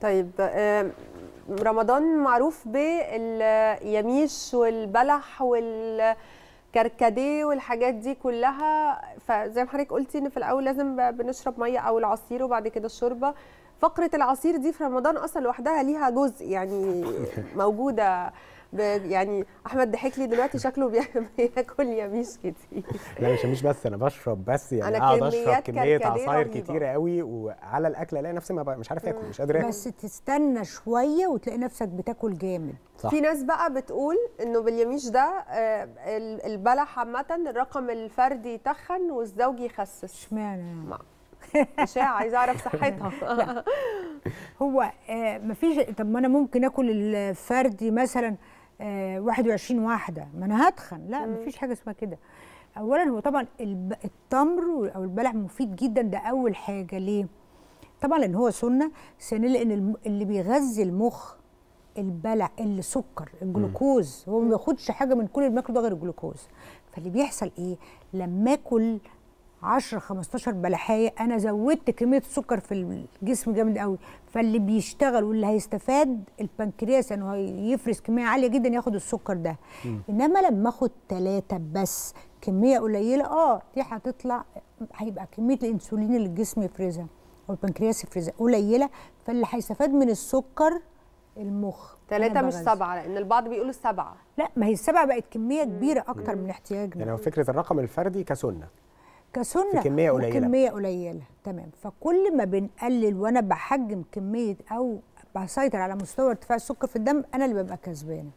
طيب رمضان معروف باليميش والبلح والكركديه والحاجات دي كلها فزي ما حضرتك قلتي ان في الاول لازم بنشرب ميه او العصير وبعد كده الشوربه فقره العصير دي في رمضان اصلا لوحدها ليها جزء يعني موجوده يعني احمد ضحك لي دلوقتي شكله بياكل يميش كتير لا مش يميش بس انا بشرب بس يعني قاعد اشرب كميه عصاير كتيره قوي وعلى الاكل الاقي نفسي ما مش عارف اكل مش قادر اكل بس تستنى شويه وتلاقي نفسك بتاكل جامد صح. في ناس بقى بتقول انه باليميش ده آه، البلح عامه الرقم الفردي تخن والزوجي يخسس اشمعنى اشاعه عايزه اعرف صحتها هو آه، مفيش طب ما انا ممكن اكل الفردي مثلا 21 آه، واحده ما انا هتخن لا مفيش حاجه اسمها كده اولا هو طبعا التمر او البلح مفيد جدا ده اول حاجه ليه طبعا لان هو سنه ثانيا لان اللي بيغذي المخ البلع السكر الجلوكوز هو ما بياخدش حاجه من كل الماكل ده غير الجلوكوز فاللي بيحصل ايه لما اكل 10 15 بلحايه انا زودت كميه السكر في الجسم جامد قوي فاللي بيشتغل واللي هيستفاد البنكرياس انه يعني هيفرز كميه عاليه جدا ياخد السكر ده م. انما لما اخد ثلاثه بس كميه قليله اه دي هتطلع هيبقى كميه الانسولين اللي الجسم يفرزها او البنكرياس يفرزها قليله فاللي هيستفاد من السكر المخ ثلاثة مش سبعة لأن البعض بيقول السبعة لا ما هي السبعة بقت كمية كبيرة أكتر مم. من احتياجنا يعني هو فكرة الرقم الفردي كسنة كسنه كميه قليله كميه قليله تمام فكل ما بنقلل وانا بحجم كميه او بسيطر على مستوى ارتفاع السكر في الدم انا اللي ببقى كسبانه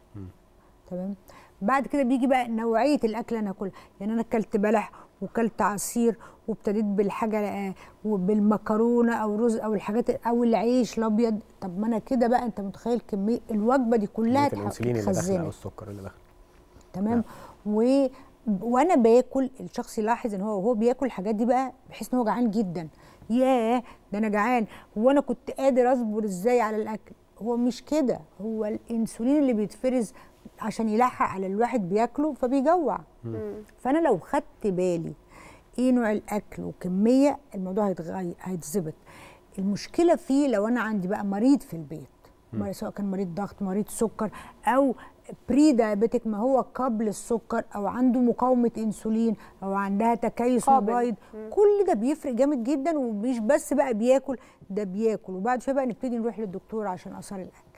تمام بعد كده بيجي بقى نوعيه الاكل انا هاكلها يعني انا اكلت بلح وكلت عصير وابتديت بالحاجه آه، بالمكرونه او رز او الحاجات او العيش الابيض طب ما انا كده بقى انت متخيل كميه الوجبه دي كلها الانسولين اللي داخل او السكر اللي داخل تمام نعم. وانا باكل الشخص يلاحظ ان هو وهو بياكل الحاجات دي بقى بحيث ان هو جعان جدا ياه ده انا جعان هو انا كنت قادر اصبر ازاي على الاكل هو مش كده هو الانسولين اللي بيتفرز عشان يلحق على الواحد بياكله فبيجوع فانا لو خدت بالي ايه نوع الاكل وكميه الموضوع هيتظبط المشكله فيه لو انا عندي بقى مريض في البيت سواء كان مريض ضغط مريض سكر او بري دايابيتيك ما هو قبل السكر او عنده مقاومه انسولين او عندها تكيس مبايض كل ده بيفرق جامد جدا ومش بس بقى بياكل ده بياكل وبعد شويه بقى نبتدي نروح للدكتور عشان اثار الاكل